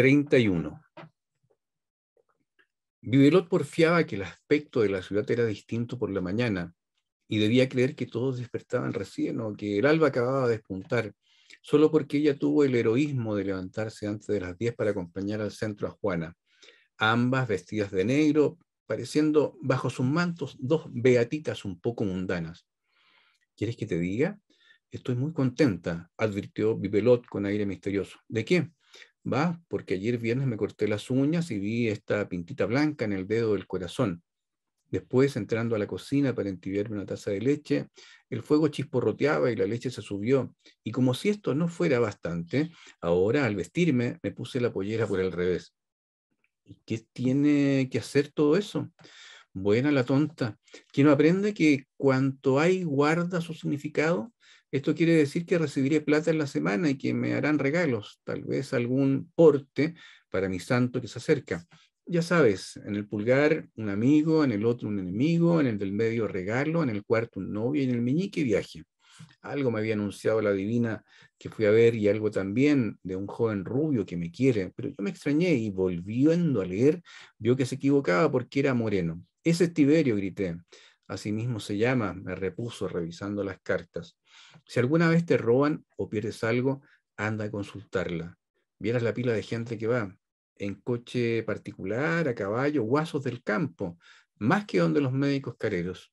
31. Vivelot porfiaba que el aspecto de la ciudad era distinto por la mañana y debía creer que todos despertaban recién o que el alba acababa de despuntar, solo porque ella tuvo el heroísmo de levantarse antes de las 10 para acompañar al centro a Juana, ambas vestidas de negro, pareciendo bajo sus mantos dos beatitas un poco mundanas. ¿Quieres que te diga? Estoy muy contenta, advirtió Vivelot con aire misterioso. ¿De qué? va, porque ayer viernes me corté las uñas y vi esta pintita blanca en el dedo del corazón. Después, entrando a la cocina para entibiarme una taza de leche, el fuego chisporroteaba y la leche se subió. Y como si esto no fuera bastante, ahora al vestirme me puse la pollera por el revés. ¿Y qué tiene que hacer todo eso? Buena la tonta. ¿Quién no aprende que cuanto hay guarda su significado? Esto quiere decir que recibiré plata en la semana y que me harán regalos, tal vez algún porte para mi santo que se acerca. Ya sabes, en el pulgar un amigo, en el otro un enemigo, en el del medio regalo, en el cuarto un novio y en el meñique viaje. Algo me había anunciado la divina que fui a ver y algo también de un joven rubio que me quiere, pero yo me extrañé y volviendo a leer, vio que se equivocaba porque era moreno. Ese es Tiberio, grité. mismo se llama, me repuso revisando las cartas. Si alguna vez te roban o pierdes algo, anda a consultarla. Vieras la pila de gente que va en coche particular, a caballo, guasos del campo, más que donde los médicos careros.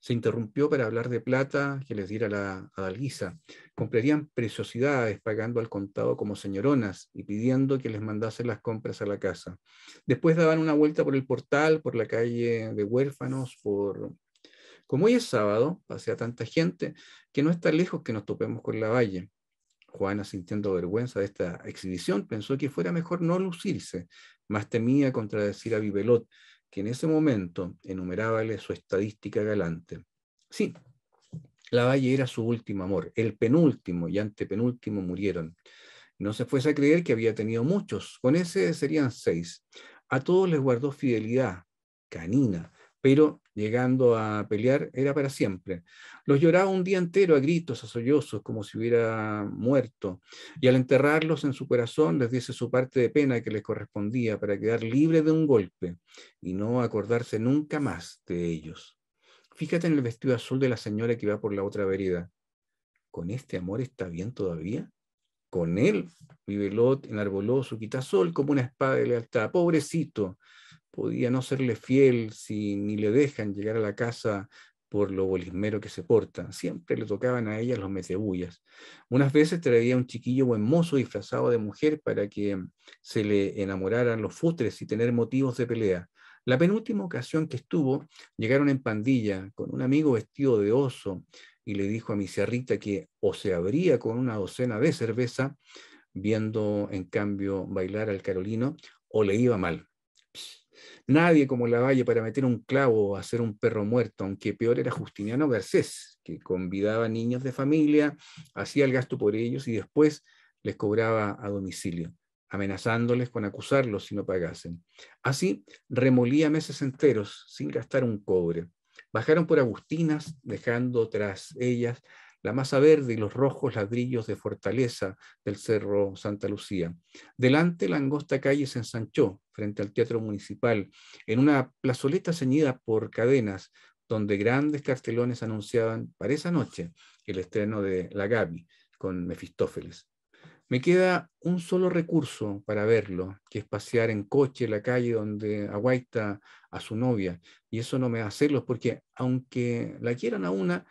Se interrumpió para hablar de plata que les diera la adalguisa. Comprarían preciosidades pagando al contado como señoronas y pidiendo que les mandasen las compras a la casa. Después daban una vuelta por el portal, por la calle de huérfanos, por como hoy es sábado, pasea tanta gente que no está lejos que nos topemos con la valle. Juana, sintiendo vergüenza de esta exhibición, pensó que fuera mejor no lucirse, más temía contradecir a Vivelot, que en ese momento enumerábale su estadística galante. Sí, la Valle era su último amor, el penúltimo y antepenúltimo murieron. No se fuese a creer que había tenido muchos, con ese serían seis. A todos les guardó fidelidad canina, pero llegando a pelear, era para siempre. Los lloraba un día entero a gritos, a sollozos, como si hubiera muerto, y al enterrarlos en su corazón les diese su parte de pena que les correspondía para quedar libre de un golpe y no acordarse nunca más de ellos. Fíjate en el vestido azul de la señora que va por la otra vereda. ¿Con este amor está bien todavía? Con él, vive lot enarboló su quitasol como una espada de lealtad. Pobrecito, podía no serle fiel si ni le dejan llegar a la casa por lo bolismero que se porta. Siempre le tocaban a ella los metebullas. Unas veces traía un chiquillo buen mozo disfrazado de mujer para que se le enamoraran los futres y tener motivos de pelea. La penúltima ocasión que estuvo, llegaron en pandilla con un amigo vestido de oso y le dijo a mi cerrita que o se abría con una docena de cerveza, viendo en cambio bailar al carolino, o le iba mal. Nadie como valle para meter un clavo o hacer un perro muerto, aunque peor era Justiniano Garcés, que convidaba niños de familia, hacía el gasto por ellos y después les cobraba a domicilio, amenazándoles con acusarlos si no pagasen. Así remolía meses enteros sin gastar un cobre. Bajaron por Agustinas, dejando tras ellas la masa verde y los rojos ladrillos de fortaleza del Cerro Santa Lucía. Delante la angosta calle se ensanchó frente al Teatro Municipal, en una plazoleta ceñida por cadenas, donde grandes cartelones anunciaban para esa noche el estreno de La Gaby con Mefistófeles. Me queda un solo recurso para verlo, que es pasear en coche la calle donde aguaita a su novia. Y eso no me da celos porque aunque la quieran a una,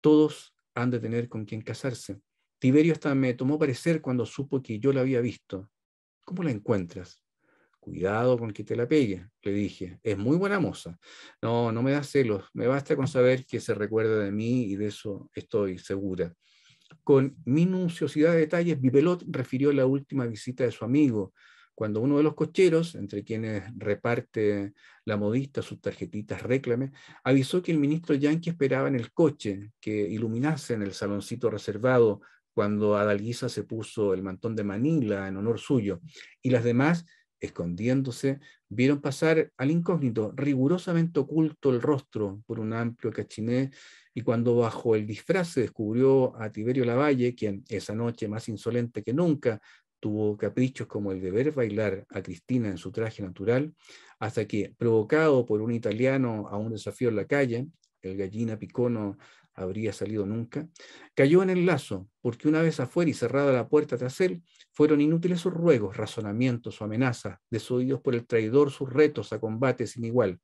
todos han de tener con quien casarse. Tiberio hasta me tomó parecer cuando supo que yo la había visto. ¿Cómo la encuentras? Cuidado con que te la pegue, le dije. Es muy buena moza. No, no me da celos. Me basta con saber que se recuerda de mí y de eso estoy segura. Con minuciosidad de detalles, Bibelot refirió la última visita de su amigo, cuando uno de los cocheros, entre quienes reparte la modista sus tarjetitas réclame, avisó que el ministro Yankee esperaba en el coche que iluminase en el saloncito reservado cuando Adalguisa se puso el mantón de Manila en honor suyo, y las demás, escondiéndose, vieron pasar al incógnito, rigurosamente oculto el rostro por un amplio cachiné, y cuando bajo el disfraz se descubrió a Tiberio Lavalle, quien esa noche más insolente que nunca Tuvo caprichos como el de ver bailar a Cristina en su traje natural, hasta que, provocado por un italiano a un desafío en la calle, el gallina picono habría salido nunca, cayó en el lazo, porque una vez afuera y cerrada la puerta tras él, fueron inútiles sus ruegos, razonamientos o amenazas, desoídos por el traidor sus retos a combate sin igual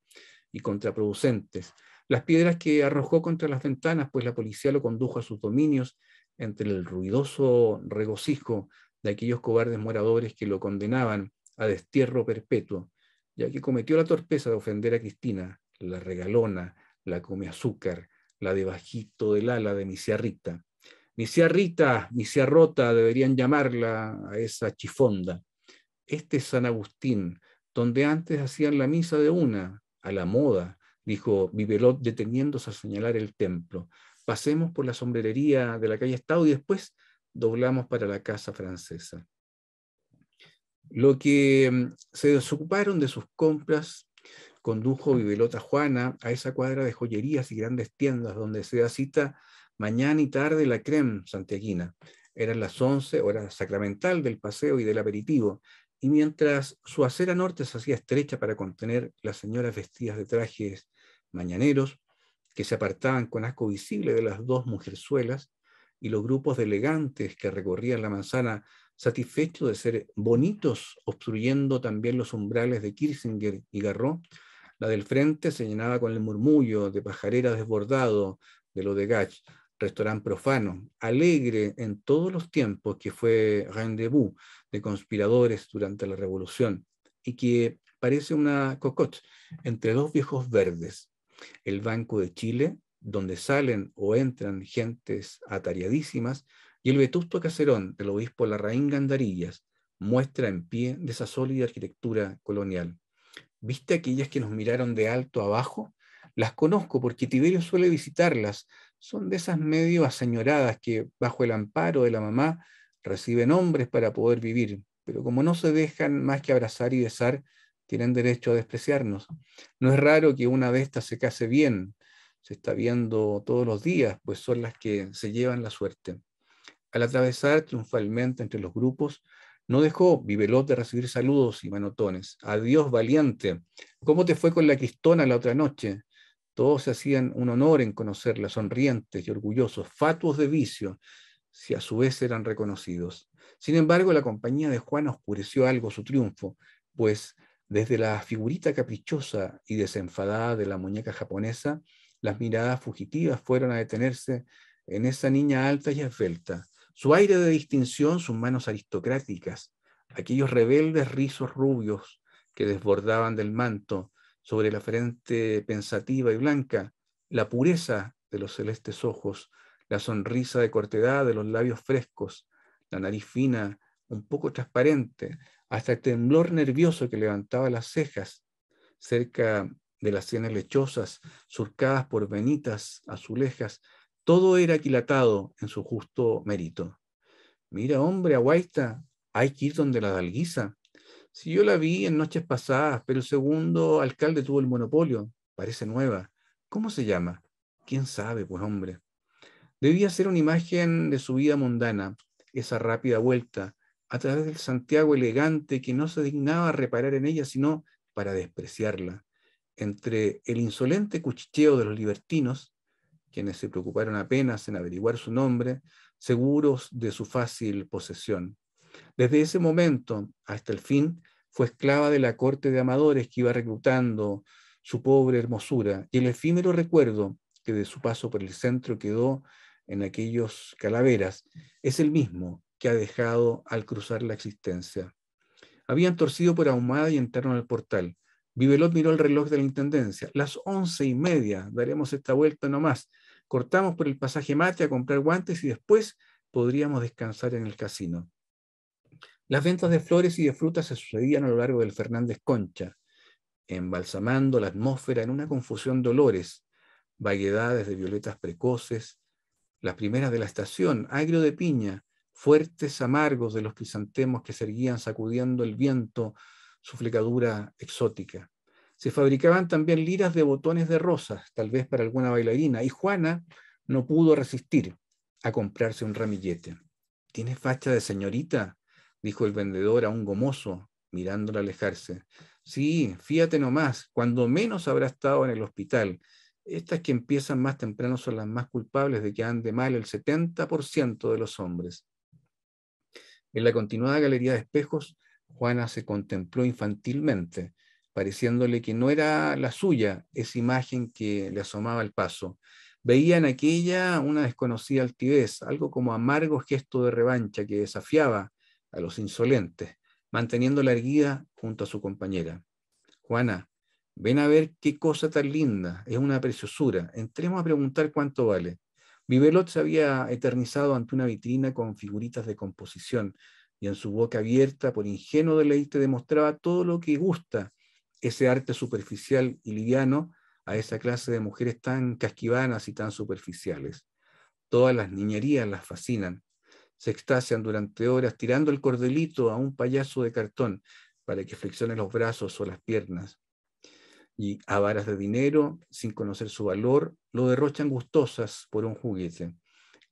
y contraproducentes, las piedras que arrojó contra las ventanas, pues la policía lo condujo a sus dominios entre el ruidoso regocijo de aquellos cobardes moradores que lo condenaban a destierro perpetuo, ya que cometió la torpeza de ofender a Cristina, la regalona, la come azúcar, la de bajito del ala de misia Rita. Misia Rita, misia Rota deberían llamarla a esa chifonda. Este es San Agustín, donde antes hacían la misa de una, a la moda, dijo Vivelot deteniéndose a señalar el templo. Pasemos por la sombrerería de la calle Estado y después doblamos para la casa francesa. Lo que mm, se desocuparon de sus compras condujo Vivelota ah. Juana a esa cuadra de joyerías y grandes tiendas donde se da cita mañana y tarde la creme santiaguina. Eran las 11, hora sacramental del paseo y del aperitivo, y mientras su acera norte se hacía estrecha para contener las señoras vestidas de trajes mañaneros, que se apartaban con asco visible de las dos mujerzuelas, y los grupos de elegantes que recorrían la manzana, satisfechos de ser bonitos, obstruyendo también los umbrales de Kirchinger y garro la del frente se llenaba con el murmullo de pajarera desbordado de lo de Gach, restaurante profano, alegre en todos los tiempos que fue rendezvous de conspiradores durante la revolución y que parece una cocotte entre dos viejos verdes, el Banco de Chile donde salen o entran gentes atariadísimas, y el vetusto caserón del obispo Larraín Gandarillas muestra en pie de esa sólida arquitectura colonial. ¿Viste aquellas que nos miraron de alto a abajo? Las conozco porque Tiberio suele visitarlas. Son de esas medio aseñoradas que, bajo el amparo de la mamá, reciben hombres para poder vivir, pero como no se dejan más que abrazar y besar, tienen derecho a despreciarnos. No es raro que una de estas se case bien, se está viendo todos los días, pues son las que se llevan la suerte. Al atravesar triunfalmente entre los grupos, no dejó Vivelot de recibir saludos y manotones. Adiós, valiente. ¿Cómo te fue con la Cristona la otra noche? Todos se hacían un honor en conocerla, sonrientes y orgullosos, fatuos de vicio, si a su vez eran reconocidos. Sin embargo, la compañía de Juan oscureció algo su triunfo, pues desde la figurita caprichosa y desenfadada de la muñeca japonesa las miradas fugitivas fueron a detenerse en esa niña alta y esbelta, su aire de distinción, sus manos aristocráticas, aquellos rebeldes rizos rubios que desbordaban del manto sobre la frente pensativa y blanca, la pureza de los celestes ojos, la sonrisa de cortedad de los labios frescos, la nariz fina, un poco transparente, hasta el temblor nervioso que levantaba las cejas cerca de las sienes lechosas, surcadas por venitas azulejas, todo era aquilatado en su justo mérito. Mira, hombre, aguaita, hay que ir donde la dalguiza. Si yo la vi en noches pasadas, pero el segundo alcalde tuvo el monopolio, parece nueva. ¿Cómo se llama? ¿Quién sabe, pues, hombre? Debía ser una imagen de su vida mundana, esa rápida vuelta, a través del Santiago elegante que no se dignaba reparar en ella, sino para despreciarla entre el insolente cuchicheo de los libertinos, quienes se preocuparon apenas en averiguar su nombre, seguros de su fácil posesión. Desde ese momento hasta el fin, fue esclava de la corte de amadores que iba reclutando su pobre hermosura y el efímero recuerdo que de su paso por el centro quedó en aquellos calaveras es el mismo que ha dejado al cruzar la existencia. Habían torcido por ahumada y entraron al portal. Vivelot miró el reloj de la intendencia. Las once y media, daremos esta vuelta nomás. Cortamos por el pasaje mate a comprar guantes y después podríamos descansar en el casino. Las ventas de flores y de frutas se sucedían a lo largo del Fernández Concha, embalsamando la atmósfera en una confusión de olores, variedades de violetas precoces, las primeras de la estación, agrio de piña, fuertes amargos de los crisantemos que se sacudiendo el viento su flecadura exótica. Se fabricaban también liras de botones de rosas, tal vez para alguna bailarina, y Juana no pudo resistir a comprarse un ramillete. tiene facha de señorita, dijo el vendedor a un gomoso, mirándola alejarse. Sí, fíjate nomás, cuando menos habrá estado en el hospital. Estas que empiezan más temprano son las más culpables de que ande mal el 70% de los hombres. En la continuada galería de espejos Juana se contempló infantilmente, pareciéndole que no era la suya esa imagen que le asomaba al paso. Veía en aquella una desconocida altivez, algo como amargo gesto de revancha que desafiaba a los insolentes, manteniendo la erguida junto a su compañera. Juana, ven a ver qué cosa tan linda, es una preciosura, entremos a preguntar cuánto vale. Vivelot se había eternizado ante una vitrina con figuritas de composición, y en su boca abierta, por ingenuo deleite, demostraba todo lo que gusta ese arte superficial y liviano a esa clase de mujeres tan casquivanas y tan superficiales. Todas las niñerías las fascinan. Se extasian durante horas tirando el cordelito a un payaso de cartón para que flexione los brazos o las piernas. Y a varas de dinero, sin conocer su valor, lo derrochan gustosas por un juguete.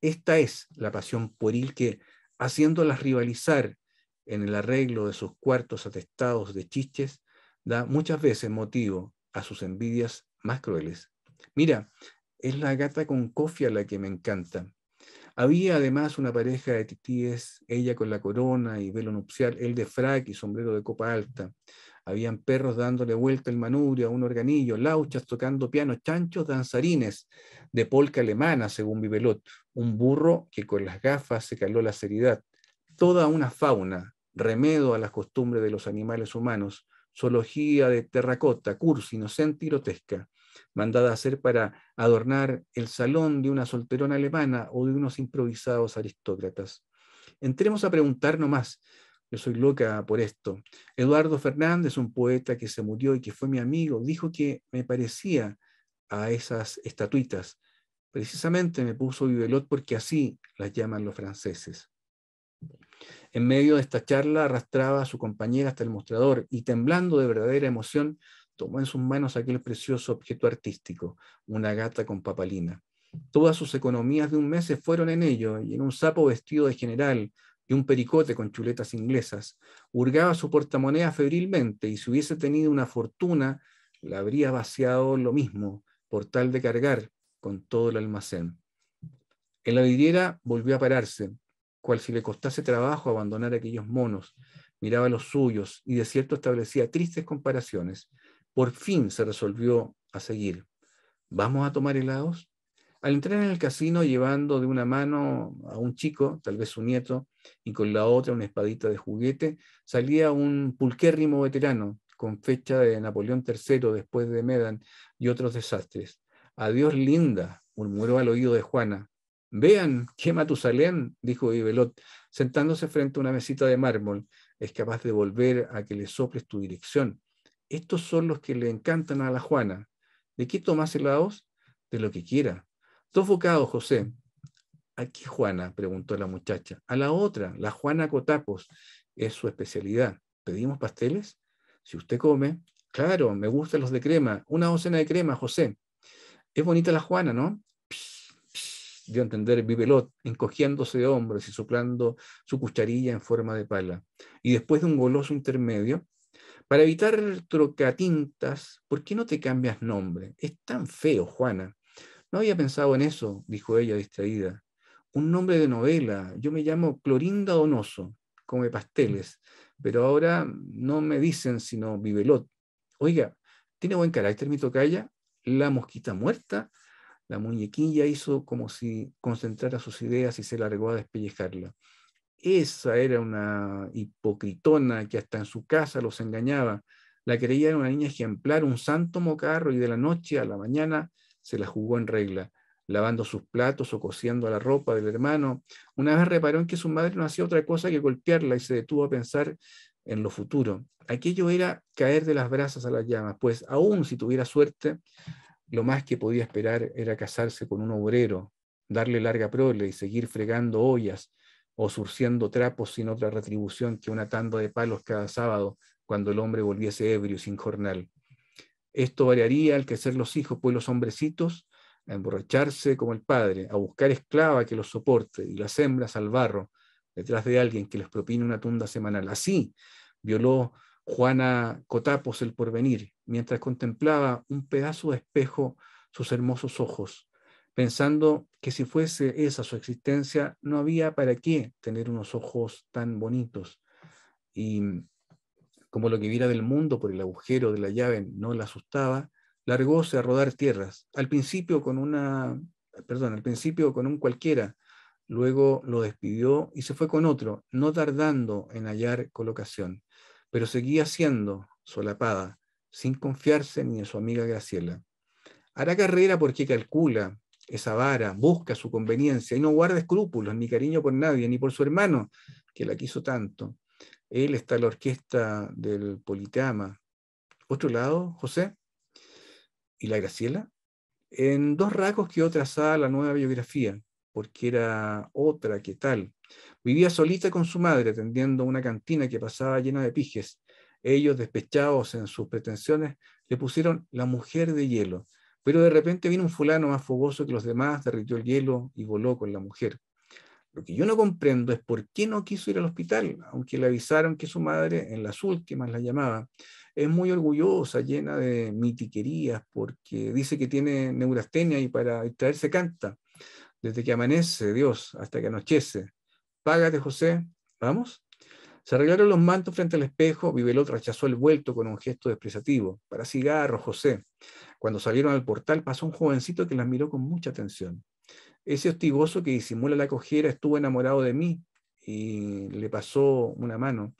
Esta es la pasión pueril que haciéndolas rivalizar en el arreglo de sus cuartos atestados de chiches, da muchas veces motivo a sus envidias más crueles. Mira, es la gata con cofia la que me encanta. Había además una pareja de titíes, ella con la corona y velo nupcial, él de frac y sombrero de copa alta habían perros dándole vuelta el manubrio a un organillo, lauchas tocando piano, chanchos danzarines de polca alemana, según Vivelot, un burro que con las gafas se caló la seriedad. Toda una fauna, remedo a las costumbres de los animales humanos, zoología de terracota, cursi, inocente y grotesca, mandada a ser para adornar el salón de una solterona alemana o de unos improvisados aristócratas. Entremos a preguntarnos más yo soy loca por esto. Eduardo Fernández, un poeta que se murió y que fue mi amigo, dijo que me parecía a esas estatuitas. Precisamente me puso Vivelot porque así las llaman los franceses. En medio de esta charla arrastraba a su compañera hasta el mostrador y temblando de verdadera emoción tomó en sus manos aquel precioso objeto artístico, una gata con papalina. Todas sus economías de un mes se fueron en ello y en un sapo vestido de general y un pericote con chuletas inglesas, hurgaba su portamoneda febrilmente y si hubiese tenido una fortuna, la habría vaciado lo mismo por tal de cargar con todo el almacén. En la vidriera volvió a pararse, cual si le costase trabajo abandonar aquellos monos, miraba los suyos y de cierto establecía tristes comparaciones. Por fin se resolvió a seguir. ¿Vamos a tomar helados? Al entrar en el casino llevando de una mano a un chico, tal vez su nieto, y con la otra una espadita de juguete, salía un pulquérrimo veterano con fecha de Napoleón III después de Medan y otros desastres. Adiós, linda, murmuró al oído de Juana. Vean, qué Matusalén, dijo Ibelot, sentándose frente a una mesita de mármol, es capaz de volver a que le soples tu dirección. Estos son los que le encantan a la Juana. ¿De qué tomas helados? De lo que quiera, Dos bocados, José. ¿A qué Juana? preguntó la muchacha. A la otra, la Juana Cotapos. Es su especialidad. ¿Pedimos pasteles? Si usted come, claro, me gustan los de crema. Una docena de crema, José. Es bonita la Juana, ¿no? dio a entender Bibelot, encogiéndose de hombros y soplando su cucharilla en forma de pala. Y después de un goloso intermedio, para evitar trocatintas, ¿por qué no te cambias nombre? Es tan feo, Juana. No había pensado en eso, dijo ella distraída. Un nombre de novela. Yo me llamo Clorinda Donoso, come pasteles, pero ahora no me dicen sino Vivelot. Oiga, tiene buen carácter mi tocaya. La mosquita muerta. La muñequilla hizo como si concentrara sus ideas y se largó a despellejarla. Esa era una hipocritona que hasta en su casa los engañaba. La creía una niña ejemplar, un santo mocarro, y de la noche a la mañana se la jugó en regla, lavando sus platos o cosiendo la ropa del hermano. Una vez reparó en que su madre no hacía otra cosa que golpearla y se detuvo a pensar en lo futuro. Aquello era caer de las brasas a las llamas, pues aún si tuviera suerte, lo más que podía esperar era casarse con un obrero, darle larga prole y seguir fregando ollas o surciendo trapos sin otra retribución que una tanda de palos cada sábado cuando el hombre volviese ebrio sin jornal. Esto variaría al crecer los hijos, pues los hombrecitos a emborracharse como el padre, a buscar esclava que los soporte y las hembras al barro, detrás de alguien que les propine una tunda semanal. Así violó Juana Cotapos el porvenir, mientras contemplaba un pedazo de espejo sus hermosos ojos, pensando que si fuese esa su existencia, no había para qué tener unos ojos tan bonitos. Y como lo que viera del mundo por el agujero de la llave no la asustaba, largóse a rodar tierras, al principio con una, perdón, al principio con un cualquiera, luego lo despidió y se fue con otro, no tardando en hallar colocación, pero seguía siendo solapada, sin confiarse ni en su amiga Graciela. Hará carrera porque calcula esa vara, busca su conveniencia y no guarda escrúpulos ni cariño por nadie, ni por su hermano, que la quiso tanto. Él está en la orquesta del Politeama. Otro lado, José y la Graciela. En dos rasgos quedó trazada la nueva biografía, porque era otra que tal. Vivía solita con su madre, atendiendo una cantina que pasaba llena de pijes. Ellos, despechados en sus pretensiones, le pusieron la mujer de hielo. Pero de repente vino un fulano más fogoso que los demás, derritió el hielo y voló con la mujer. Lo que yo no comprendo es por qué no quiso ir al hospital, aunque le avisaron que su madre, en las últimas la llamaba, es muy orgullosa, llena de mitiquerías, porque dice que tiene neurastenia y para distraerse canta. Desde que amanece, Dios, hasta que anochece. Págate, José, vamos. Se arreglaron los mantos frente al espejo, Vivelot rechazó el vuelto con un gesto despreciativo. Para cigarro, José. Cuando salieron al portal pasó un jovencito que las miró con mucha atención. Ese hostigoso que disimula la cojera estuvo enamorado de mí y le pasó una mano.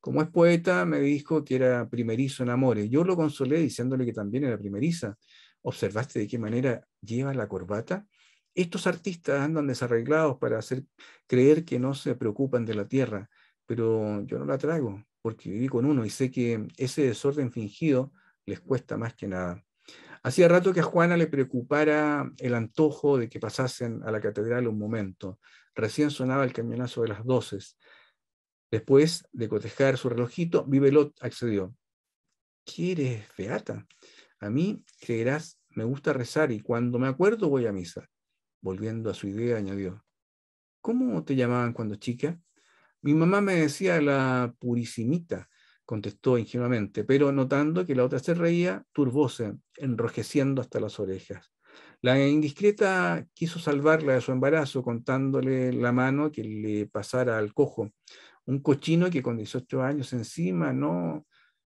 Como es poeta, me dijo que era primerizo en amores. Yo lo consolé diciéndole que también era primeriza. ¿Observaste de qué manera lleva la corbata? Estos artistas andan desarreglados para hacer creer que no se preocupan de la tierra, pero yo no la trago porque viví con uno y sé que ese desorden fingido les cuesta más que nada. Hacía rato que a Juana le preocupara el antojo de que pasasen a la catedral un momento. Recién sonaba el camionazo de las doces. Después de cotejar su relojito, Vivelot accedió. ¿Quieres, Beata? A mí, creerás, me gusta rezar y cuando me acuerdo voy a misa. Volviendo a su idea, añadió. ¿Cómo te llamaban cuando chica? Mi mamá me decía la Purisimita contestó ingenuamente, pero notando que la otra se reía, turbóse, enrojeciendo hasta las orejas. La indiscreta quiso salvarla de su embarazo contándole la mano que le pasara al cojo. Un cochino que con 18 años encima no...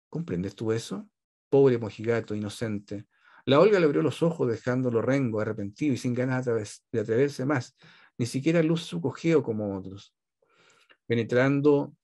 ¿Comprendes tú eso? Pobre mojigato, inocente. La Olga le abrió los ojos dejándolo rengo, arrepentido y sin ganas de atreverse más. Ni siquiera luz su cojeo como otros. Penetrando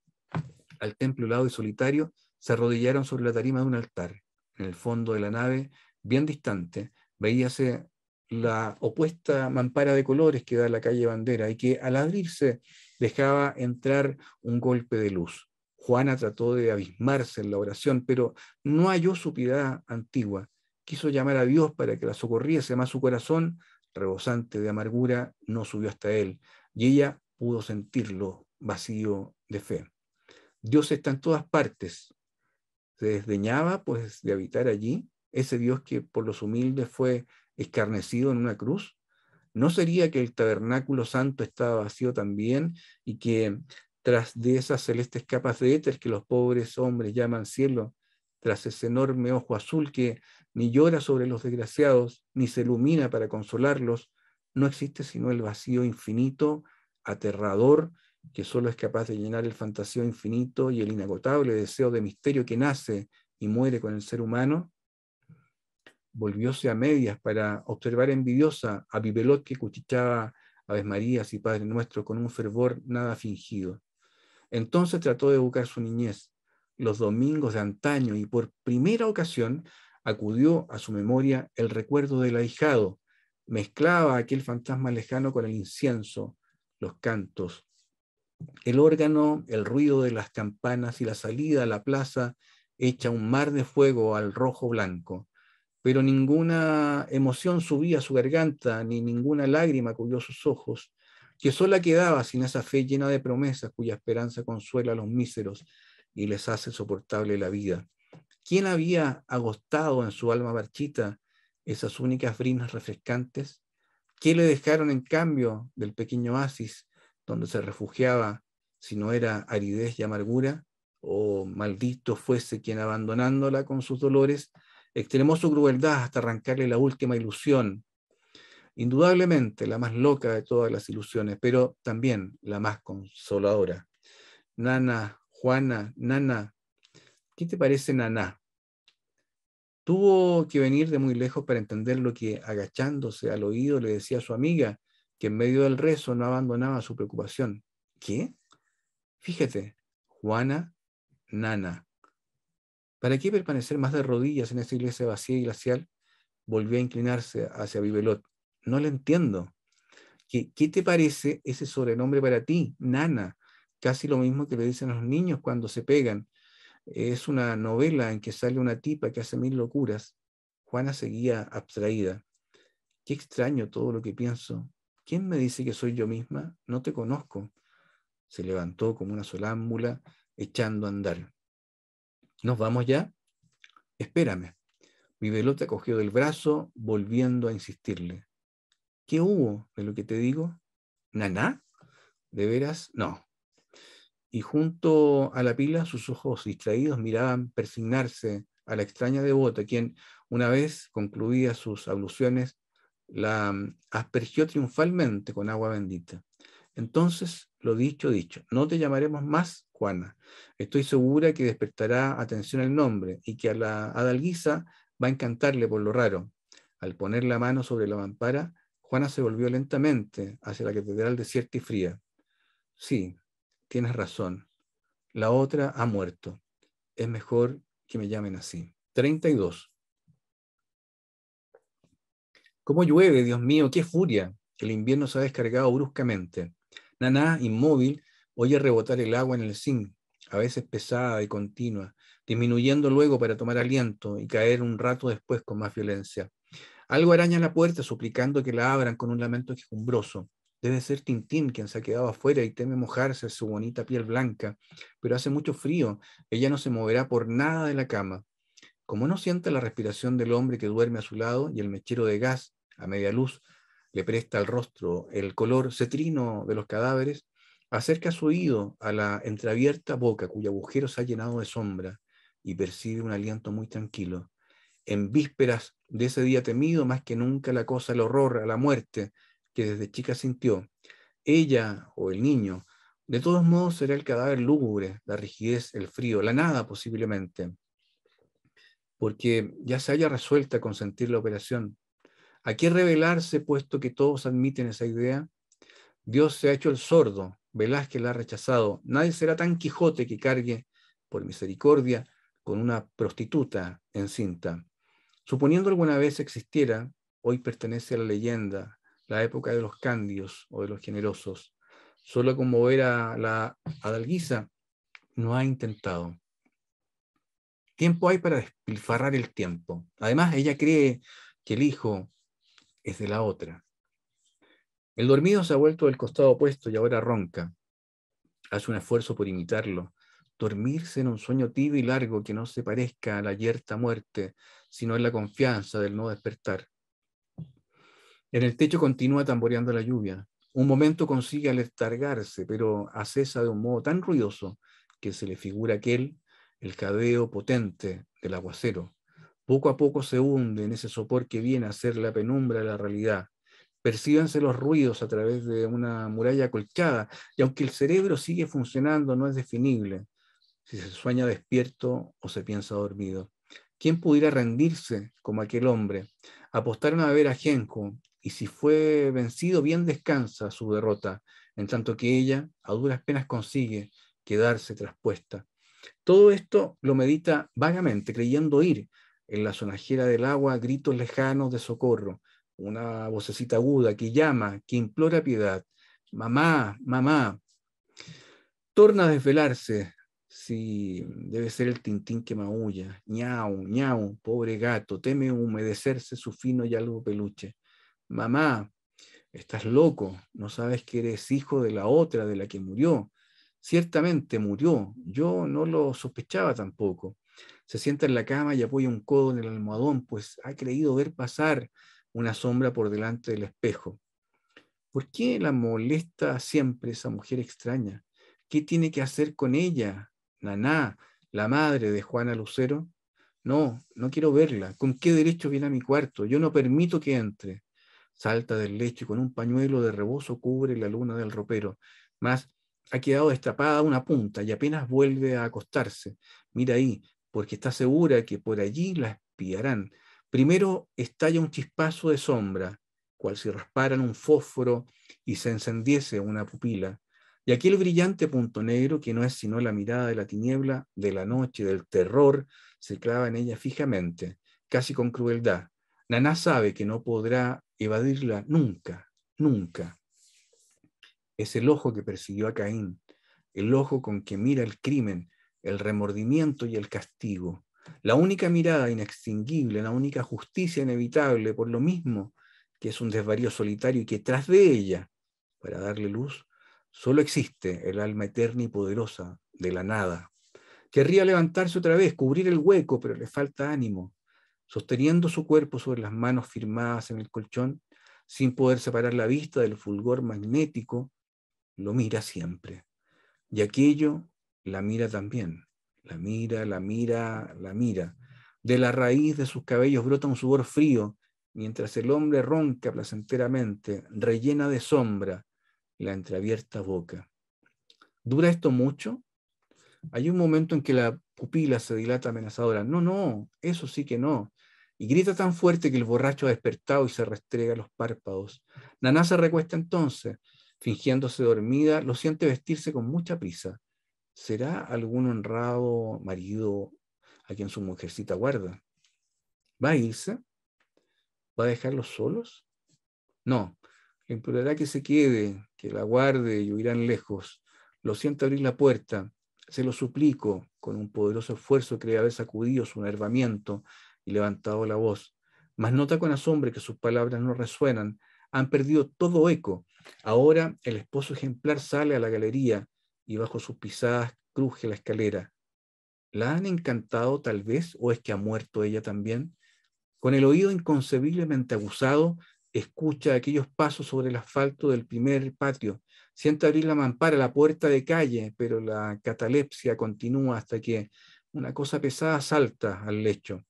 al templo lado y solitario, se arrodillaron sobre la tarima de un altar. En el fondo de la nave, bien distante, veíase la opuesta mampara de colores que da la calle Bandera y que al abrirse dejaba entrar un golpe de luz. Juana trató de abismarse en la oración, pero no halló su piedad antigua. Quiso llamar a Dios para que la socorriese, más su corazón, rebosante de amargura, no subió hasta él, y ella pudo sentirlo vacío de fe. Dios está en todas partes. Se desdeñaba pues de habitar allí. Ese Dios que por los humildes fue escarnecido en una cruz. ¿No sería que el tabernáculo santo estaba vacío también y que tras de esas celestes capas de éter que los pobres hombres llaman cielo, tras ese enorme ojo azul que ni llora sobre los desgraciados, ni se ilumina para consolarlos, no existe sino el vacío infinito, aterrador, que solo es capaz de llenar el fantasio infinito y el inagotable deseo de misterio que nace y muere con el ser humano, volvióse a medias para observar envidiosa a Bibelot que cuchichaba Aves Marías y Padre Nuestro con un fervor nada fingido. Entonces trató de educar su niñez, los domingos de antaño, y por primera ocasión acudió a su memoria el recuerdo del ahijado, mezclaba aquel fantasma lejano con el incienso, los cantos, el órgano, el ruido de las campanas y la salida a la plaza echa un mar de fuego al rojo blanco, pero ninguna emoción subía a su garganta, ni ninguna lágrima cubrió sus ojos, que sola quedaba sin esa fe llena de promesas cuya esperanza consuela a los míseros y les hace soportable la vida. ¿Quién había agostado en su alma marchita esas únicas brinas refrescantes? ¿Qué le dejaron en cambio del pequeño oasis donde se refugiaba, si no era aridez y amargura, o maldito fuese quien abandonándola con sus dolores, extremó su crueldad hasta arrancarle la última ilusión, indudablemente la más loca de todas las ilusiones, pero también la más consoladora. Nana, Juana, Nana, ¿qué te parece Nana? Tuvo que venir de muy lejos para entender lo que, agachándose al oído, le decía a su amiga, que en medio del rezo no abandonaba su preocupación. ¿Qué? Fíjate, Juana, Nana. ¿Para qué permanecer más de rodillas en esa iglesia vacía y glacial? Volvió a inclinarse hacia Bibelot. No le entiendo. ¿Qué, te parece ese sobrenombre para ti, Nana? Casi lo mismo que le dicen los niños cuando se pegan. Es una novela en que sale una tipa que hace mil locuras. Juana seguía abstraída. Qué extraño todo lo que pienso, ¿Quién me dice que soy yo misma? No te conozco. Se levantó como una solámbula, echando a andar. ¿Nos vamos ya? Espérame. Mi te cogió del brazo, volviendo a insistirle. ¿Qué hubo de lo que te digo? ¿Naná? ¿De veras? No. Y junto a la pila, sus ojos distraídos miraban persignarse a la extraña devota, quien una vez concluía sus abluciones la mm, aspergió triunfalmente con agua bendita. Entonces, lo dicho, dicho, no te llamaremos más Juana. Estoy segura que despertará atención el nombre y que a la Adalguisa va a encantarle por lo raro. Al poner la mano sobre la mampara, Juana se volvió lentamente hacia la catedral desierta y fría. Sí, tienes razón. La otra ha muerto. Es mejor que me llamen así. 32. ¿Cómo llueve, Dios mío? ¡Qué furia! El invierno se ha descargado bruscamente. Naná, inmóvil, oye rebotar el agua en el zinc, a veces pesada y continua, disminuyendo luego para tomar aliento y caer un rato después con más violencia. Algo araña la puerta suplicando que la abran con un lamento quejumbroso. Debe ser Tintín quien se ha quedado afuera y teme mojarse su bonita piel blanca, pero hace mucho frío, ella no se moverá por nada de la cama. Como no siente la respiración del hombre que duerme a su lado y el mechero de gas a media luz, le presta al rostro el color cetrino de los cadáveres, acerca su oído a la entreabierta boca cuyo agujero se ha llenado de sombra y percibe un aliento muy tranquilo. En vísperas de ese día temido más que nunca la cosa, el horror, a la muerte que desde chica sintió, ella o el niño, de todos modos será el cadáver lúgubre, la rigidez, el frío, la nada posiblemente, porque ya se haya resuelta consentir la operación, ¿A qué revelarse puesto que todos admiten esa idea? Dios se ha hecho el sordo, Velázquez la ha rechazado. Nadie será tan Quijote que cargue, por misericordia, con una prostituta encinta. Suponiendo alguna vez existiera, hoy pertenece a la leyenda, la época de los candios o de los generosos. Solo como era la Adalguisa no ha intentado. Tiempo hay para despilfarrar el tiempo. Además, ella cree que el hijo es de la otra. El dormido se ha vuelto del costado opuesto y ahora ronca. Hace un esfuerzo por imitarlo. Dormirse en un sueño tibio y largo que no se parezca a la yerta muerte, sino en la confianza del no despertar. En el techo continúa tamboreando la lluvia. Un momento consigue estargarse, pero acesa de un modo tan ruidoso que se le figura aquel el cadeo potente del aguacero. Poco a poco se hunde en ese sopor que viene a ser la penumbra de la realidad. Percíbanse los ruidos a través de una muralla colchada, y aunque el cerebro sigue funcionando, no es definible si se sueña despierto o se piensa dormido. ¿Quién pudiera rendirse como aquel hombre? Apostaron a ver a Genko, y si fue vencido, bien descansa su derrota, en tanto que ella a duras penas consigue quedarse traspuesta. Todo esto lo medita vagamente, creyendo ir, en la sonajera del agua gritos lejanos de socorro, una vocecita aguda que llama, que implora piedad. Mamá, mamá. Torna a desvelarse, si debe ser el tintín que maulla. Ñau, ñau, pobre gato, teme humedecerse su fino y algo peluche. Mamá, estás loco, no sabes que eres hijo de la otra, de la que murió. Ciertamente murió, yo no lo sospechaba tampoco. Se sienta en la cama y apoya un codo en el almohadón, pues ha creído ver pasar una sombra por delante del espejo. ¿Por qué la molesta siempre esa mujer extraña? ¿Qué tiene que hacer con ella, Naná, la madre de Juana Lucero? No, no quiero verla. ¿Con qué derecho viene a mi cuarto? Yo no permito que entre. Salta del lecho y con un pañuelo de rebozo cubre la luna del ropero. más ha quedado destapada una punta y apenas vuelve a acostarse. Mira ahí, porque está segura que por allí la espiarán. Primero estalla un chispazo de sombra, cual si rasparan un fósforo y se encendiese una pupila, y aquel brillante punto negro, que no es sino la mirada de la tiniebla, de la noche, del terror, se clava en ella fijamente, casi con crueldad. Naná sabe que no podrá evadirla nunca, nunca. Es el ojo que persiguió a Caín, el ojo con que mira el crimen, el remordimiento y el castigo. La única mirada inextinguible, la única justicia inevitable, por lo mismo que es un desvarío solitario y que tras de ella, para darle luz, solo existe el alma eterna y poderosa de la nada. Querría levantarse otra vez, cubrir el hueco, pero le falta ánimo. Sosteniendo su cuerpo sobre las manos firmadas en el colchón, sin poder separar la vista del fulgor magnético, lo mira siempre. Y aquello la mira también. La mira, la mira, la mira. De la raíz de sus cabellos brota un sudor frío, mientras el hombre ronca placenteramente, rellena de sombra la entreabierta boca. ¿Dura esto mucho? Hay un momento en que la pupila se dilata amenazadora. No, no, eso sí que no. Y grita tan fuerte que el borracho ha despertado y se restrega los párpados. Naná se recuesta entonces, fingiéndose dormida, lo siente vestirse con mucha prisa. ¿será algún honrado marido a quien su mujercita guarda? ¿Va a irse? ¿Va a dejarlos solos? No, le implorará que se quede, que la guarde y huirán lejos. Lo siento abrir la puerta, se lo suplico, con un poderoso esfuerzo que haber sacudido su nervamiento y levantado la voz. Mas nota con asombro que sus palabras no resuenan, han perdido todo eco. Ahora el esposo ejemplar sale a la galería, y bajo sus pisadas cruje la escalera. ¿La han encantado tal vez o es que ha muerto ella también? Con el oído inconcebiblemente abusado, escucha aquellos pasos sobre el asfalto del primer patio. Siente abrir la mampara, la puerta de calle, pero la catalepsia continúa hasta que una cosa pesada salta al lecho.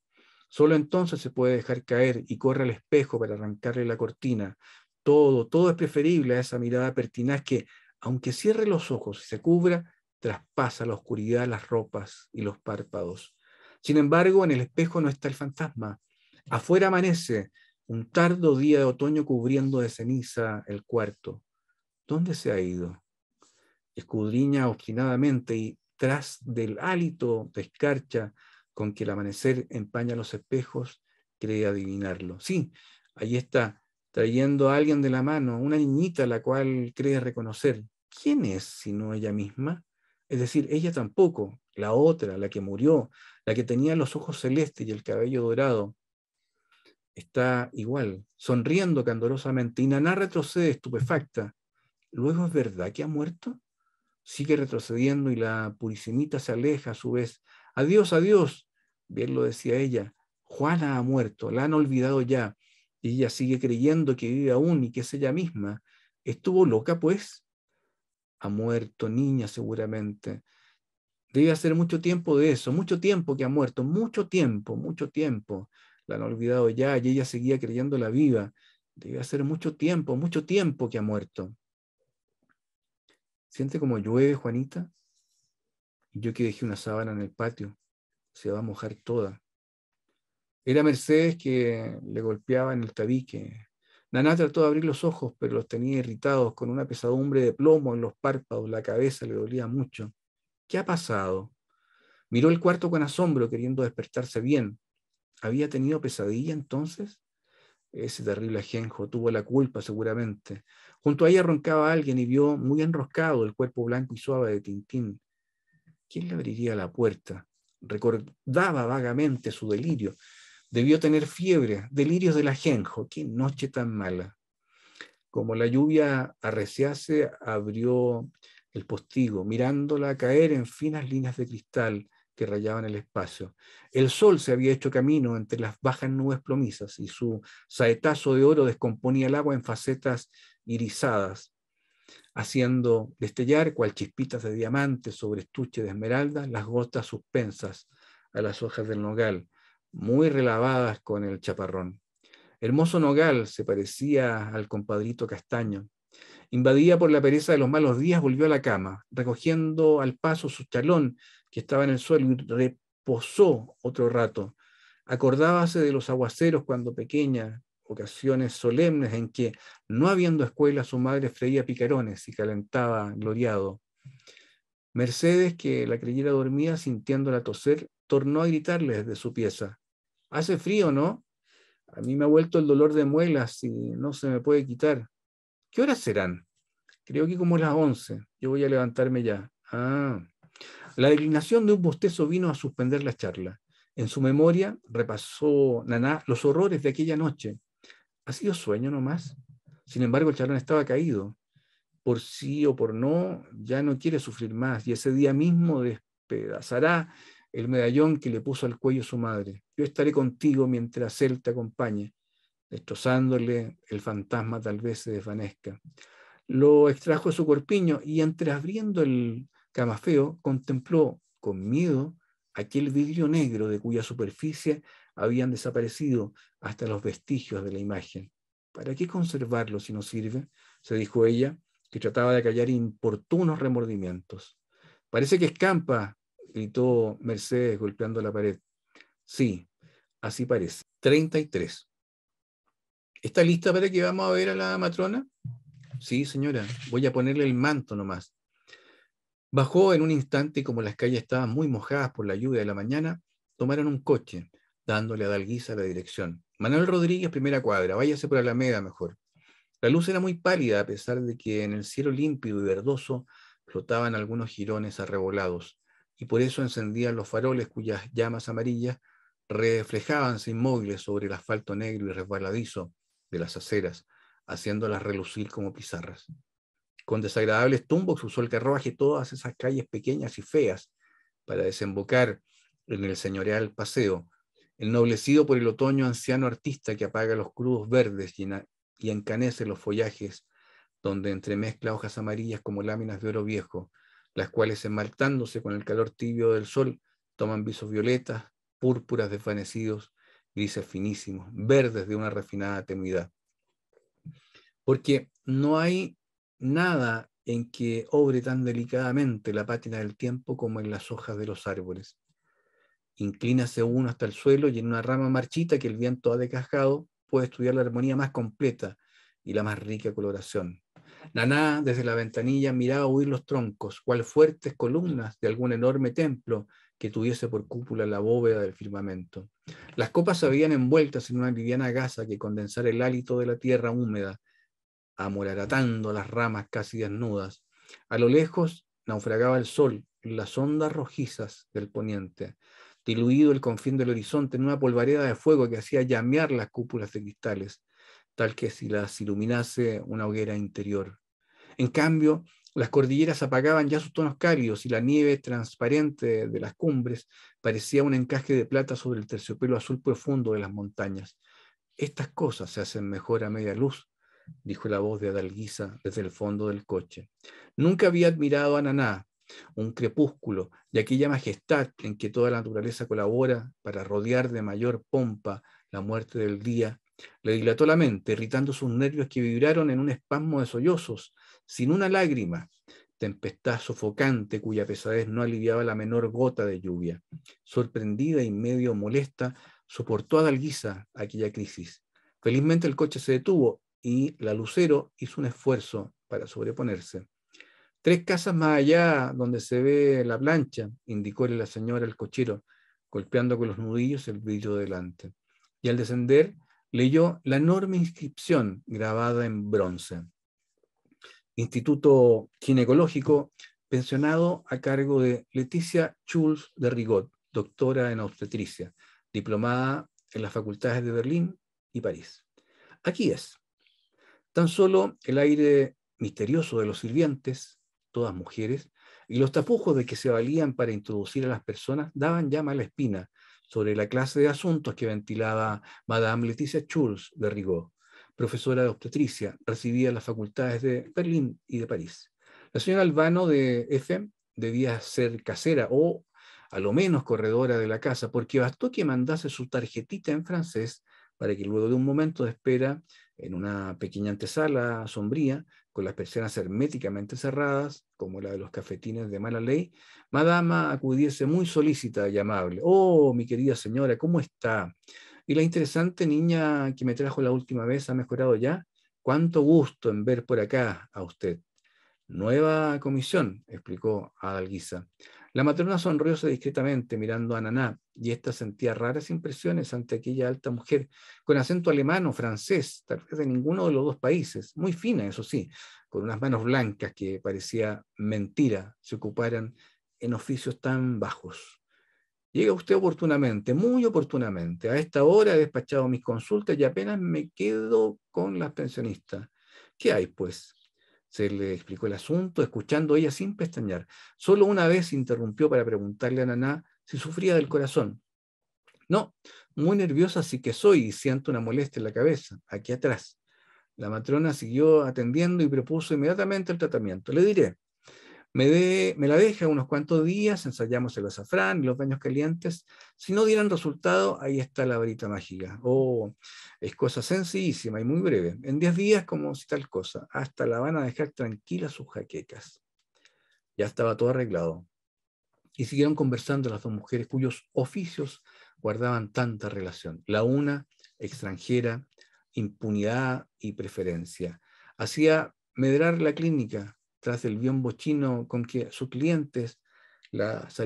Solo entonces se puede dejar caer y corre al espejo para arrancarle la cortina. Todo, todo es preferible a esa mirada pertinaz que aunque cierre los ojos y se cubra, traspasa la oscuridad las ropas y los párpados. Sin embargo, en el espejo no está el fantasma. Afuera amanece, un tardo día de otoño cubriendo de ceniza el cuarto. ¿Dónde se ha ido? Escudriña obstinadamente y tras del hálito de escarcha con que el amanecer empaña los espejos, cree adivinarlo. Sí, ahí está trayendo a alguien de la mano, una niñita la cual cree reconocer. ¿Quién es sino ella misma? Es decir, ella tampoco, la otra, la que murió, la que tenía los ojos celestes y el cabello dorado, está igual, sonriendo candorosamente. Y Naná retrocede estupefacta. Luego es verdad que ha muerto. Sigue retrocediendo y la purisimita se aleja a su vez. Adiós, adiós. Bien lo decía ella. Juana ha muerto, la han olvidado ya y ella sigue creyendo que vive aún y que es ella misma. ¿Estuvo loca, pues? Ha muerto niña seguramente. Debe hacer mucho tiempo de eso, mucho tiempo que ha muerto, mucho tiempo, mucho tiempo. La han olvidado ya y ella seguía creyéndola viva. Debe hacer mucho tiempo, mucho tiempo que ha muerto. ¿Siente como llueve, Juanita? Yo que dejé una sábana en el patio, se va a mojar toda. Era Mercedes que le golpeaba en el tabique. Naná trató de abrir los ojos, pero los tenía irritados, con una pesadumbre de plomo en los párpados, la cabeza le dolía mucho. ¿Qué ha pasado? Miró el cuarto con asombro, queriendo despertarse bien. ¿Había tenido pesadilla entonces? Ese terrible ajenjo tuvo la culpa seguramente. Junto a ella roncaba alguien y vio muy enroscado el cuerpo blanco y suave de Tintín. ¿Quién le abriría la puerta? Recordaba vagamente su delirio. Debió tener fiebre, delirios del ajenjo. Qué noche tan mala. Como la lluvia arreciase, abrió el postigo, mirándola caer en finas líneas de cristal que rayaban el espacio. El sol se había hecho camino entre las bajas nubes plomizas y su saetazo de oro descomponía el agua en facetas irisadas, haciendo destellar cual chispitas de diamante sobre estuche de esmeralda las gotas suspensas a las hojas del nogal, muy relavadas con el chaparrón. Hermoso nogal se parecía al compadrito castaño. Invadida por la pereza de los malos días, volvió a la cama, recogiendo al paso su chalón que estaba en el suelo y reposó otro rato. Acordábase de los aguaceros cuando pequeña, ocasiones solemnes en que, no habiendo escuela, su madre freía picarones y calentaba gloriado. Mercedes, que la creyera dormida, sintiéndola toser, tornó a gritarle desde su pieza. Hace frío, ¿no? A mí me ha vuelto el dolor de muelas y no se me puede quitar. ¿Qué horas serán? Creo que como las once. Yo voy a levantarme ya. Ah. La declinación de un bostezo vino a suspender la charla. En su memoria repasó Naná los horrores de aquella noche. ¿Ha sido sueño nomás? Sin embargo, el charlón estaba caído por sí o por no, ya no quiere sufrir más y ese día mismo despedazará el medallón que le puso al cuello su madre. Yo estaré contigo mientras él te acompañe, destrozándole el fantasma tal vez se desvanezca. Lo extrajo de su corpiño y entreabriendo el camafeo contempló con miedo aquel vidrio negro de cuya superficie habían desaparecido hasta los vestigios de la imagen. ¿Para qué conservarlo si no sirve? se dijo ella, que trataba de callar importunos remordimientos. Parece que escampa, gritó Mercedes golpeando la pared. Sí, así parece. 33. ¿Está lista para que vamos a ver a la matrona? Sí, señora, voy a ponerle el manto nomás. Bajó en un instante y como las calles estaban muy mojadas por la lluvia de la mañana, tomaron un coche, dándole a Dalguisa la dirección. Manuel Rodríguez, primera cuadra, váyase por Alameda mejor. La luz era muy pálida a pesar de que en el cielo límpido y verdoso flotaban algunos jirones arrebolados, y por eso encendían los faroles cuyas llamas amarillas reflejábanse inmóviles sobre el asfalto negro y resbaladizo de las aceras, haciéndolas relucir como pizarras. Con desagradables tumbos usó el carruaje todas esas calles pequeñas y feas para desembocar en el señorial paseo, ennoblecido por el otoño anciano artista que apaga los crudos verdes y encanece los follajes, donde entremezcla hojas amarillas como láminas de oro viejo, las cuales enmaltándose con el calor tibio del sol, toman visos violetas, púrpuras desvanecidos, grises finísimos, verdes de una refinada tenuidad. Porque no hay nada en que obre tan delicadamente la pátina del tiempo como en las hojas de los árboles. Inclínase uno hasta el suelo y en una rama marchita que el viento ha decajado puede estudiar la armonía más completa y la más rica coloración. Naná, desde la ventanilla, miraba huir los troncos, cual fuertes columnas de algún enorme templo que tuviese por cúpula la bóveda del firmamento. Las copas se habían envueltas en una liviana gasa que condensara el hálito de la tierra húmeda, amoraratando las ramas casi desnudas. A lo lejos naufragaba el sol las ondas rojizas del poniente diluido el confín del horizonte en una polvareda de fuego que hacía llamear las cúpulas de cristales, tal que si las iluminase una hoguera interior. En cambio, las cordilleras apagaban ya sus tonos cálidos y la nieve transparente de las cumbres parecía un encaje de plata sobre el terciopelo azul profundo de las montañas. Estas cosas se hacen mejor a media luz, dijo la voz de Adalguisa desde el fondo del coche. Nunca había admirado a Naná, un crepúsculo de aquella majestad en que toda la naturaleza colabora para rodear de mayor pompa la muerte del día, le dilató la mente, irritando sus nervios que vibraron en un espasmo de sollozos, sin una lágrima, tempestad sofocante cuya pesadez no aliviaba la menor gota de lluvia. Sorprendida y medio molesta, soportó a Dalguisa aquella crisis. Felizmente el coche se detuvo y la Lucero hizo un esfuerzo para sobreponerse. Tres casas más allá, donde se ve la plancha, indicóle la señora el cochero, golpeando con los nudillos el brillo delante. Y al descender, leyó la enorme inscripción grabada en bronce. Instituto Ginecológico, pensionado a cargo de Leticia Schulz de Rigot, doctora en obstetricia, diplomada en las facultades de Berlín y París. Aquí es. Tan solo el aire misterioso de los sirvientes, todas mujeres, y los tapujos de que se valían para introducir a las personas daban ya mala espina sobre la clase de asuntos que ventilaba Madame Leticia Schulz de Rigaud, profesora de obstetricia, recibida en las facultades de Berlín y de París. La señora Albano de FM debía ser casera o a lo menos corredora de la casa, porque bastó que mandase su tarjetita en francés para que luego de un momento de espera en una pequeña antesala sombría, con las persianas herméticamente cerradas, como la de los cafetines de mala ley, madama acudiese muy solícita y amable. Oh, mi querida señora, ¿cómo está? Y la interesante niña que me trajo la última vez ha mejorado ya. Cuánto gusto en ver por acá a usted. Nueva comisión, explicó Adalguisa. La matrona sonrióse discretamente mirando a Naná, y ésta sentía raras impresiones ante aquella alta mujer, con acento alemán o francés, tal vez de ninguno de los dos países, muy fina, eso sí, con unas manos blancas que parecía mentira se ocuparan en oficios tan bajos. Llega usted oportunamente, muy oportunamente. A esta hora he despachado mis consultas y apenas me quedo con las pensionistas. ¿Qué hay, pues? Se le explicó el asunto, escuchando ella sin pestañear. Solo una vez interrumpió para preguntarle a Naná si sufría del corazón. No, muy nerviosa sí que soy y siento una molestia en la cabeza, aquí atrás. La matrona siguió atendiendo y propuso inmediatamente el tratamiento. Le diré, me, la deja unos cuantos días, ensayamos el azafrán y los baños calientes. Si no dieran resultado, ahí está la varita mágica. Oh, es cosa sencillísima y muy breve. En 10 días, como si tal cosa, hasta la van a dejar tranquila sus jaquecas. Ya estaba todo arreglado. Y siguieron conversando las dos mujeres cuyos oficios guardaban tanta relación. La una, extranjera, impunidad y preferencia. Hacía medrar la clínica, tras el biombo chino con que sus clientes, las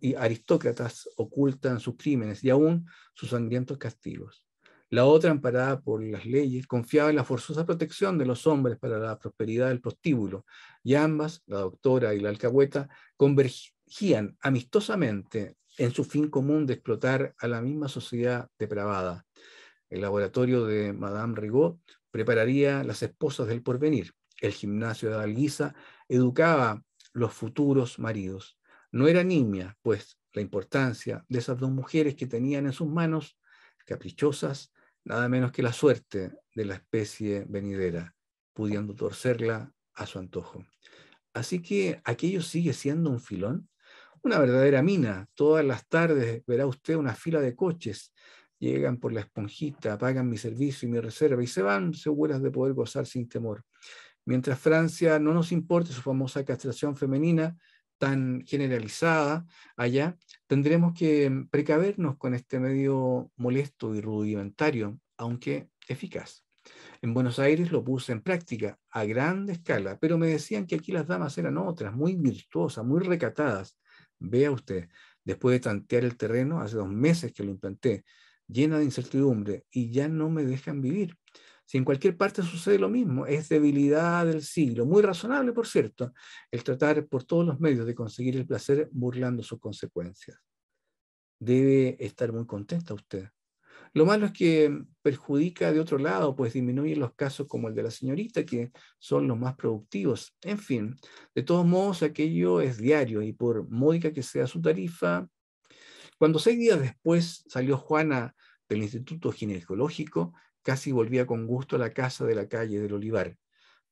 y aristócratas, ocultan sus crímenes y aún sus sangrientos castigos. La otra, amparada por las leyes, confiaba en la forzosa protección de los hombres para la prosperidad del prostíbulo, y ambas, la doctora y la alcahueta, convergían amistosamente en su fin común de explotar a la misma sociedad depravada. El laboratorio de Madame Rigaud prepararía las esposas del porvenir, el gimnasio de Alguiza educaba los futuros maridos. No era nimia, pues, la importancia de esas dos mujeres que tenían en sus manos, caprichosas, nada menos que la suerte de la especie venidera, pudiendo torcerla a su antojo. Así que aquello sigue siendo un filón, una verdadera mina. Todas las tardes verá usted una fila de coches. Llegan por la esponjita, pagan mi servicio y mi reserva y se van seguras de poder gozar sin temor. Mientras Francia no nos importe su famosa castración femenina tan generalizada allá, tendremos que precavernos con este medio molesto y rudimentario, aunque eficaz. En Buenos Aires lo puse en práctica a gran escala, pero me decían que aquí las damas eran otras, muy virtuosas, muy recatadas. Vea usted, después de tantear el terreno, hace dos meses que lo implanté, llena de incertidumbre y ya no me dejan vivir. Si en cualquier parte sucede lo mismo, es debilidad del siglo. Muy razonable, por cierto, el tratar por todos los medios de conseguir el placer burlando sus consecuencias. Debe estar muy contenta usted. Lo malo es que perjudica de otro lado, pues disminuyen los casos como el de la señorita, que son los más productivos. En fin, de todos modos, aquello es diario y por módica que sea su tarifa. Cuando seis días después salió Juana del Instituto Ginecológico, Casi volvía con gusto a la casa de la calle del olivar.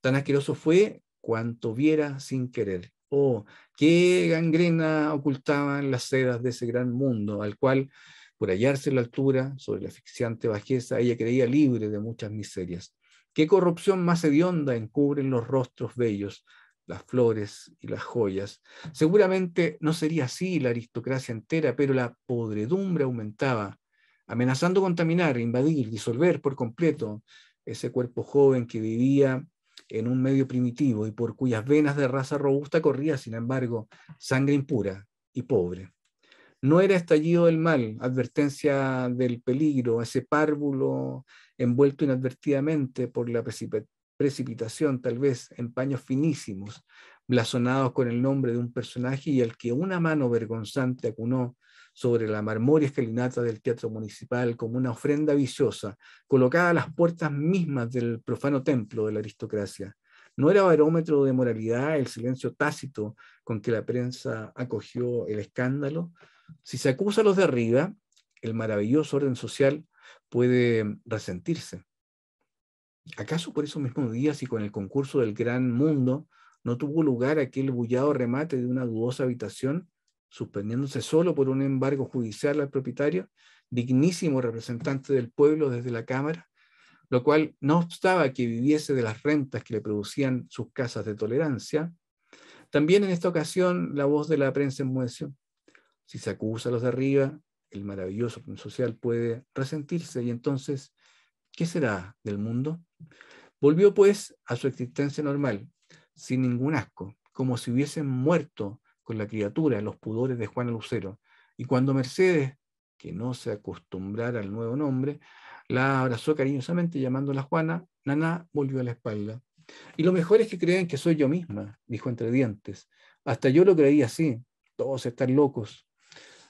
Tan asqueroso fue cuanto viera sin querer. Oh, qué gangrena ocultaban las sedas de ese gran mundo, al cual, por hallarse en la altura, sobre la asfixiante bajeza, ella creía libre de muchas miserias. Qué corrupción más hedionda encubren los rostros bellos, las flores y las joyas. Seguramente no sería así la aristocracia entera, pero la podredumbre aumentaba, amenazando contaminar, invadir, disolver por completo ese cuerpo joven que vivía en un medio primitivo y por cuyas venas de raza robusta corría, sin embargo, sangre impura y pobre. No era estallido del mal, advertencia del peligro, ese párvulo envuelto inadvertidamente por la precipitación, tal vez en paños finísimos, blasonados con el nombre de un personaje y al que una mano vergonzante acunó sobre la marmoria escalinata del Teatro Municipal como una ofrenda viciosa, colocada a las puertas mismas del profano templo de la aristocracia. No era barómetro de moralidad el silencio tácito con que la prensa acogió el escándalo. Si se acusa a los de arriba, el maravilloso orden social puede resentirse. ¿Acaso por esos mismos días y con el concurso del gran mundo no tuvo lugar aquel bullado remate de una dudosa habitación suspendiéndose solo por un embargo judicial al propietario, dignísimo representante del pueblo desde la Cámara, lo cual no obstaba que viviese de las rentas que le producían sus casas de tolerancia. También en esta ocasión la voz de la prensa enmudeció. Si se acusa a los de arriba, el maravilloso social puede resentirse y entonces, ¿qué será del mundo? Volvió pues a su existencia normal, sin ningún asco, como si hubiesen muerto con la criatura, los pudores de Juana Lucero. Y cuando Mercedes, que no se acostumbrara al nuevo nombre, la abrazó cariñosamente llamándola Juana, Naná volvió a la espalda. Y lo mejor es que creen que soy yo misma, dijo entre dientes. Hasta yo lo creí así. Todos están locos.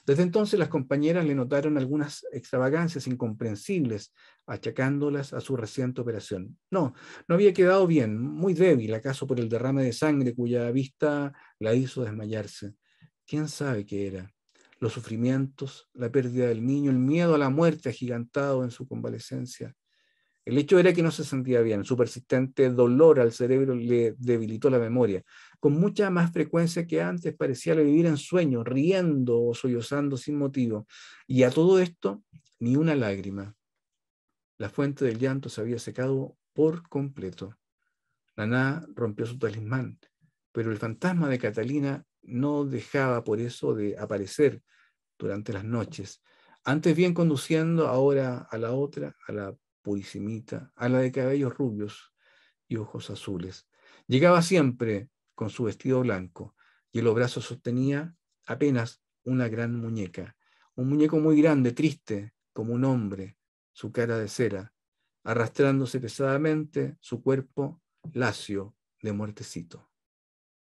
Desde entonces las compañeras le notaron algunas extravagancias incomprensibles, achacándolas a su reciente operación. No, no había quedado bien, muy débil, acaso por el derrame de sangre cuya vista la hizo desmayarse. ¿Quién sabe qué era? Los sufrimientos, la pérdida del niño, el miedo a la muerte agigantado en su convalecencia. El hecho era que no se sentía bien, su persistente dolor al cerebro le debilitó la memoria. Con mucha más frecuencia que antes parecía vivir en sueño, riendo o sollozando sin motivo. Y a todo esto, ni una lágrima. La fuente del llanto se había secado por completo. Naná rompió su talismán, pero el fantasma de Catalina no dejaba por eso de aparecer durante las noches, antes bien conduciendo ahora a la otra, a la purísimita, a de cabellos rubios y ojos azules. Llegaba siempre con su vestido blanco y en los brazos sostenía apenas una gran muñeca, un muñeco muy grande, triste, como un hombre, su cara de cera, arrastrándose pesadamente su cuerpo lacio de muertecito.